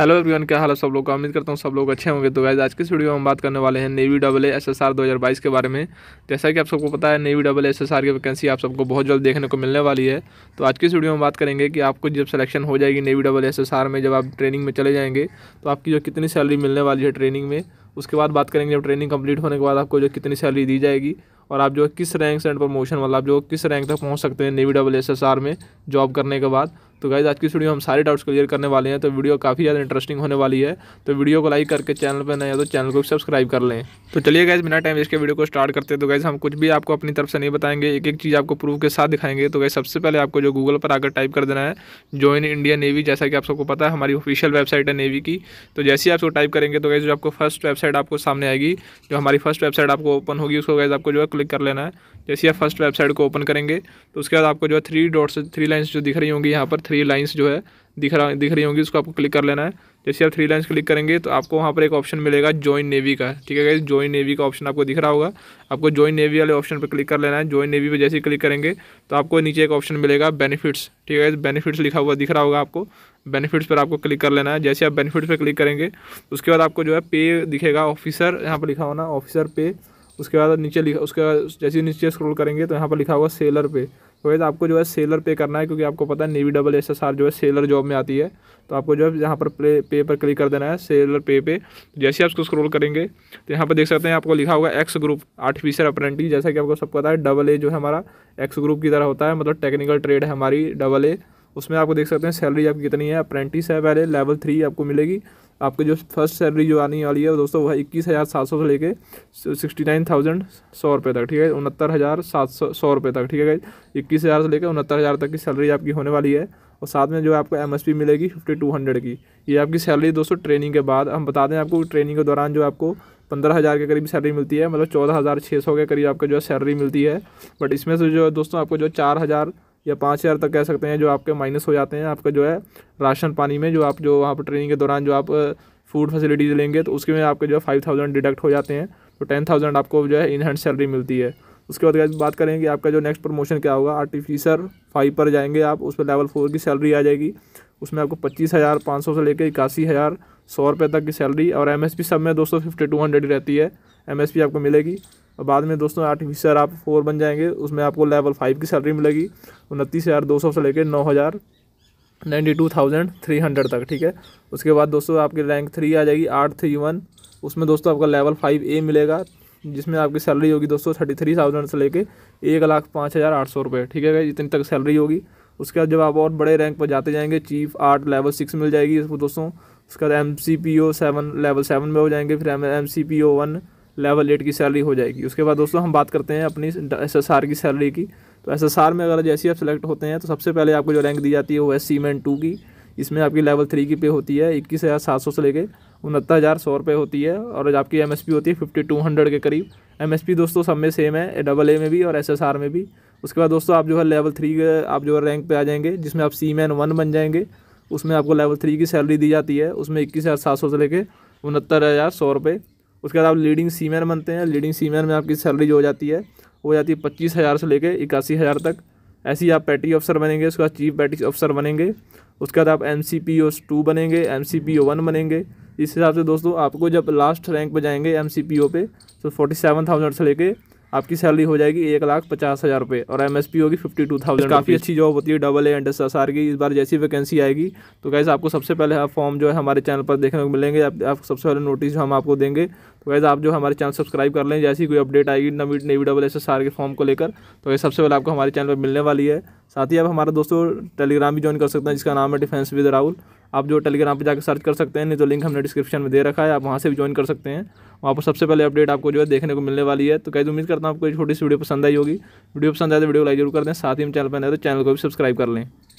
hello everyone क्या हाल है सब लोग का उम्मीद करता हूँ सब लोग अच्छे होंगे तो गाइज आज के वीडियो में हम बात करने वाले हैं navy double S S R दो हज़ार बाईस के बारे में जैसा तो कि आप सबको पता है navy double S S R की वैकेंसी आप सबको बहुत जल्द देखने को मिलने वाली है तो आज की इस वीडियो में बात करेंगे कि आपको जब सिलेक्शन हो जाएगी navy double S S R में जब आप ट्रेनिंग में चले जाएंगे तो आपकी जो कितनी सैलरी मिलने वाली है ट्रेनिंग में उसके बाद बात करेंगे जब ट्रेनिंग कंप्लीट होने के बाद आपको जो कितनी सैलरी दी जाएगी और आप जो है किस रैंक से एंड प्रमोशन वाला आप जो किस रैंक तक पहुँच सकते हैं navy double S S R में जॉब करने के बाद तो गाइज आज की वीडियो हम सारे डाउट्स क्लियर करने वाले हैं तो वीडियो काफ़ी ज़्यादा इंटरेस्टिंग होने वाली है तो वीडियो को लाइक करके चैनल पर नया तो चैनल को सब्सक्राइब कर लें तो चलिए गाइज बिना टाइम इसके वीडियो को स्टार्ट करते हैं तो गाइज हम कुछ भी आपको अपनी तरफ से नहीं बताएंगे एक एक चीज़ आपको प्रूफ के साथ दिखाएंगे तो गाइज सबसे पहले आपको जो गूगल पर आकर टाइप कर देना है ज्वाइन इंडिया नेवी जैसा कि आप सबको पता है हमारी ऑफिशियल वेबसाइट है नेवी की तो जैसे ही आप टाइप करेंगे तो गाइज जो आपको फर्स्ट वेबसाइट आपको सामने आएगी जो हमारी फर्स्ट वेबसाइट आपको ओपन होगी उसको गाइज आपको जो है क्लिक कर लेना है जैसे आप फर्स्ट वेबसाइट को ओपन करेंगे तो उसके बाद आपको जो है थ्री डॉट्स थ्री लाइन्स जो दिख रही होंगी यहाँ पर थ्री लाइन्स जो है दिख रहा दिख रही होंगी उसको आपको क्लिक कर लेना है जैसे आप थ्री लाइन्स क्लिक करेंगे तो आपको वहाँ पर एक ऑप्शन मिलेगा ज्वाइन नेवी का ठीक है गाइज ज्वाइन नेवी का ऑप्शन आपको दिख रहा होगा आपको ज्वाइन नेवी वाले ऑप्शन पर क्लिक कर लेना है ज्वाइन नेवी पर जैसे ही क्लिक करेंगे तो आपको नीचे एक ऑप्शन मिलेगा बेनिफिट्स ठीक है गाइज बेनिफिट्स लिखा हुआ दिख रहा होगा आपको बेनिफिट्स पर आपको क्लिक कर लेना है जैसे आप बेनिफिट्स पर क्लिक करेंगे उसके बाद आपको जो है पे दिखेगा ऑफिसर यहाँ पर लिखा होना ऑफिसर पे उसके बाद नीचे लिखा उसके बाद जैसे नीचे स्क्रॉल करेंगे तो यहाँ पर लिखा होगा सेलर पे तो वैसे आपको जो है सेलर पे करना है क्योंकि आपको पता है navy double S S R जो है सेलर जॉब में आती है तो आपको जो है यहाँ पर प्ले पे पर क्लिक कर देना है सेलर पे पे जैसे आप उसको स्क्रॉल करेंगे तो यहाँ पर देख सकते हैं आपको लिखा होगा एक्स ग्रुप आर्टिफिशियल अप्रेंटिस जैसा कि आपको सब पता है डबल ए जो है हमारा एक्स ग्रुप की तरह होता है मतलब टेक्निकल ट्रेड है हमारी डबल ए उसमें आपको देख सकते हैं सैलरी आपकी कितनी है अप्रेंटिस है पहले लेवल थ्री आपको मिलेगी आपकी जो फर्स्ट सैलरी जो आने वाली है दोस्तों वह इक्कीस हज़ार सात सौ से लेके सिक्सटी नाइन थाउजेंड सौ रुपये तक ठीक है उनहत्तर हज़ार सात सौ सौ रुपये तक ठीक है इक्कीस हज़ार से लेकर उनहत्तर हज़ार तक की सैलरी आपकी होने वाली है और साथ में जो आपको एम मिलेगी फिफ्टी टू हंड्रेड की ये आपकी सैलरी दोस्तों ट्रेनिंग के बाद हम बता दें आपको ट्रेनिंग के दौरान जो आपको पंद्रह हज़ार के करीब सैलरी मिलती है मतलब चौदह हज़ार छः सौ के करीब आपको जो है सैलरी मिलती है बट इसमें से जो है दोस्तों आपको जो चार हज़ार या पाँच हज़ार तक कह सकते हैं जो आपके माइनस हो जाते हैं आपका जो है राशन पानी में जो आप जो वहाँ पर ट्रेनिंग के दौरान जो आप फूड फैसिलिटीज़ लेंगे तो उसके में आपके जो है फाइव थाउजेंड डिडक्ट हो जाते हैं तो टेन थाउजेंड आपको जो है इन हैंड सैलरी मिलती है उसके बाद बात करेंगे आपका जो नेक्स्ट प्रमोशन क्या होगा आर्टिफिशर फाइव पर जाएंगे आप उस पर लेवल फोर की सैलरी आ जाएगी उसमें आपको पच्चीस हज़ार पाँच सौ से लेकर इक्यासी हज़ार सौ रुपये तक की सैलरी और एम सब में दोस्तों फिफ्टी टू हंड्रेड रहती है एम आपको मिलेगी और बाद में दोस्तों आर्टिफिशियल आप फोर बन जाएंगे उसमें आपको लेवल फाइव की सैलरी मिलेगी उनतीस हज़ार दो सौ से लेकर नौ हज़ार ninety two thousand three hundred तक ठीक है उसके बाद दोस्तों आपकी रैंक थ्री आ जाएगी आठ थ्री वन उसमें दोस्तों आपका लेवल फाइव ए मिलेगा जिसमें आपकी सैलरी होगी दोस्तों थर्टी थ्री थाउजेंड से लेके एक लाख पाँच हज़ार आठ सौ रुपये ठीक है इतनी तक सैलरी होगी उसके बाद जब आप और बड़े रैंक पर जाते जाएंगे चीफ आर्ट लेवल सिक्स मिल जाएगी इसको दोस्तों उसके बाद M C P O seven level seven में हो जाएंगे फिर M M C P O one level eight की सैलरी हो जाएगी उसके बाद दोस्तों हम बात करते हैं अपनी एस एस आर की सैलरी की तो एस एस आर में अगर जैसे आप सेलेक्ट होते हैं तो सबसे पहले आपको जो रैंक दी जाती है वो है सीमेंट टू की इसमें आपकी लेवल थ्री की पे होती है इक्कीस हज़ार सात सौ से लेके उनहत्तर हज़ार सौ रुपये होती है और आपकी एम एस पी होती है फिफ्टी टू हंड्रेड के करीब पी दोस्तों सब में सेम है डबल ए में भी और आर में भी उसके बाद दोस्तों आप जो है लेवल थ्री के आप जो है रैंक पे आ जाएंगे जिसमें आप सी मैन वन बन जाएंगे उसमें आपको लेवल थ्री की सैलरी दी जाती है उसमें इक्कीस हज़ार सात सौ से लेकर उनहत्तर हज़ार सौ रुपये उसके बाद आप लीडिंग सी मैन बनते हैं लीडिंग सी मैन में आपकी सैलरी जो हो जाती है हो जाती है पच्चीस हज़ार से लेकर इक्यासी हज़ार तक ऐसे ही आप पैटी अफसर बनेंगे उसके बाद चीफ पैटी अफसर बनेंगे उसके बाद आप M C P O two बनेंगे M C P O one बनेंगे इस हिसाब से दोस्तों आपको जब लास्ट रैंक पर जाएंगे एम सी पी ओ पे तो फोर्टी सेवन थाउजेंड से लेके आपकी सैलरी हो जाएगी एक लाख पचास हज़ार रुपये और एम एस पी होगी फिफ्टी टू थाउजेंड काफ़ी अच्छी जॉब होती है double A and S S R की इस बार जैसी वैकेंसी आएगी तो कैसे आपको सबसे पहले आप फॉर्म जो है हमारे चैनल पर देखने को मिलेंगे आप, आप सबसे पहले नोटिस जो हम आपको देंगे तो वैसे आप जो हमारे चैनल सब्सक्राइब कर लें जैसी कोई अपडेट आएगी navy navy double S S R के फॉर्म को लेकर तो ये सबसे पहले आपको हमारे चैनल पर मिलने वाली है साथ ही आप हमारा दोस्तों टेलीग्राम भी ज्वाइन कर सकते हैं जिसका नाम है डिफेंस विद राहुल आप जो टेलीग्राम पर जाकर सर्च कर सकते हैं नहीं तो लिंक हमने डिस्क्रिप्शन में दे रखा है आप वहाँ से भी ज्वाइन कर सकते हैं वहाँ पर सबसे पहले अपडेट आपको जो है देखने को मिलने वाली है तो कैसे उम्मीद करता हूँ आपको छोटी सी वीडियो पसंद आई होगी वीडियो पसंद आए तो वीडियो लाइक जरूर कर दें साथ ही हम चैनल पर नए तो चैनल को भी सब्सक्राइब कर लें